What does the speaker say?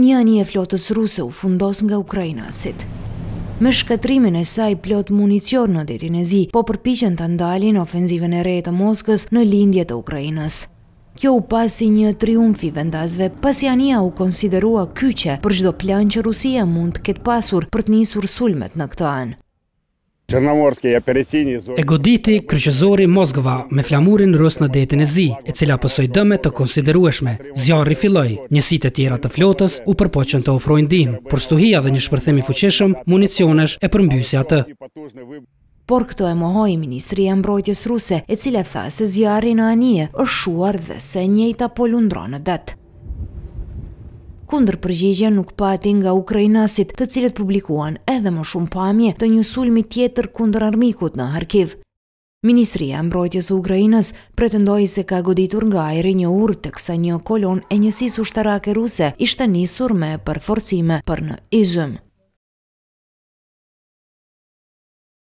një anje e flotës ruse u fundos nga Ukrajinasit. Me shkatrimin e saj plot municion në detin e zi, po përpishen të ndalin ofenzivën e rejtë të Moskës në lindjet e Ukrajinas. Kjo u pasi një triumfi vendazve, pasi anja u konsiderua kyqe për gjdo plan që Rusia mund të ketë pasur për të njësur sulmet në këtë anë. E goditi kryqëzori Moskva me flamurin rus në detin e zi, e cila pësoj dëme të konsiderueshme. Zjarri filloj, njësit e tjera të flotës u përpoqën të ofrojnë dim, por stuhia dhe një shpërthemi fuqeshëm, municionesh e përmbysi atë. Por këto e mohoj Ministri e Mbrojtjes Ruse, e cile tha se zjarri në anije është shuar dhe se njëta polundronë dëtë kundër përgjigje nuk pa nga Ukrajinasit të cilët publikuan edhe më shumë pamje të një sulmi tjetër kundër armikut në Harkiv. Ministria Mbrojtjes u Ukrajinës pretendoj se ka goditur nga ajri një urë të kësa një kolon e njësis u shtarake ruse ishte njësur me përforcime për në izëm.